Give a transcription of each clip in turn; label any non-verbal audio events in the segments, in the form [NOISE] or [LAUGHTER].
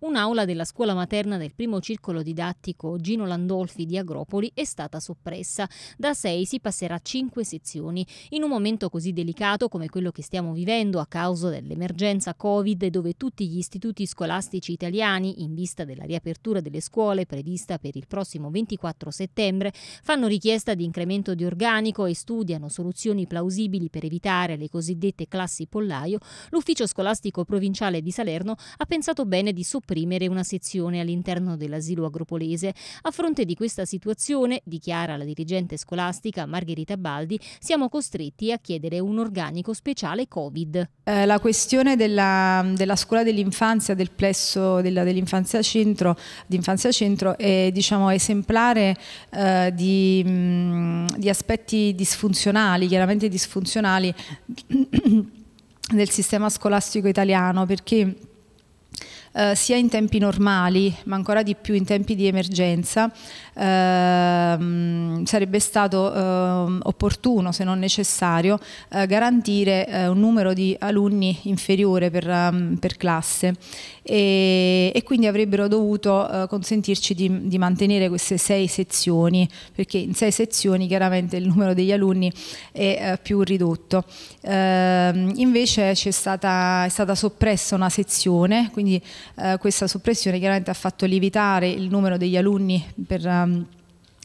Un'aula della scuola materna del primo circolo didattico Gino Landolfi di Agropoli è stata soppressa. Da sei si passerà a cinque sezioni. In un momento così delicato come quello che stiamo vivendo a causa dell'emergenza Covid, dove tutti gli istituti scolastici italiani, in vista della riapertura delle scuole prevista per il prossimo 24 settembre, fanno richiesta di incremento di organico e studiano soluzioni plausibili per evitare le cosiddette classi pollaio, l'ufficio scolastico provinciale di Salerno ha pensato bene di sopprimere sopprimere una sezione all'interno dell'asilo agropolese. A fronte di questa situazione, dichiara la dirigente scolastica Margherita Baldi, siamo costretti a chiedere un organico speciale Covid. Eh, la questione della, della scuola dell'infanzia, del plesso dell'infanzia centro, d'infanzia centro è diciamo, esemplare eh, di, mm, di aspetti disfunzionali, chiaramente disfunzionali [COUGHS] del sistema scolastico italiano perché eh, sia in tempi normali, ma ancora di più in tempi di emergenza, ehm, sarebbe stato ehm, opportuno, se non necessario, eh, garantire eh, un numero di alunni inferiore per, um, per classe e, e, quindi avrebbero dovuto eh, consentirci di, di, mantenere queste sei sezioni, perché in sei sezioni chiaramente il numero degli alunni è eh, più ridotto. Ehm, invece è stata, è stata soppressa una sezione, quindi eh, questa soppressione chiaramente ha fatto lievitare il numero degli alunni per... Um,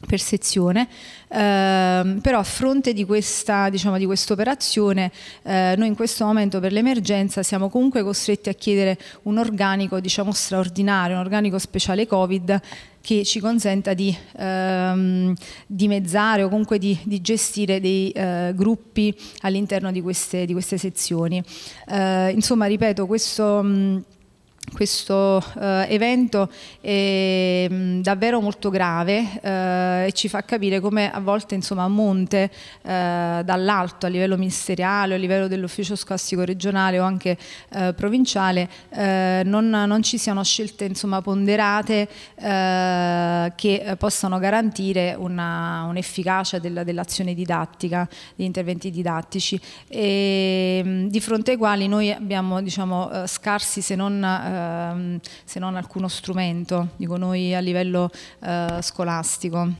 per sezione, eh, però a fronte di questa diciamo, di operazione eh, noi in questo momento per l'emergenza siamo comunque costretti a chiedere un organico diciamo, straordinario, un organico speciale Covid che ci consenta di ehm, dimezzare o comunque di, di gestire dei eh, gruppi all'interno di, di queste, sezioni. Eh, insomma, ripeto, questo... Mh, questo eh, evento è mm, davvero molto grave eh, e ci fa capire come a volte insomma, a monte eh, dall'alto a livello ministeriale, a livello dell'ufficio scolastico regionale o anche eh, provinciale eh, non, non, ci siano scelte insomma, ponderate eh, che possano garantire un'efficacia della, dell'azione didattica, degli interventi didattici e, mm, di fronte ai quali noi abbiamo diciamo, scarsi se non ehm, se non alcuno strumento, dico noi a livello eh, scolastico.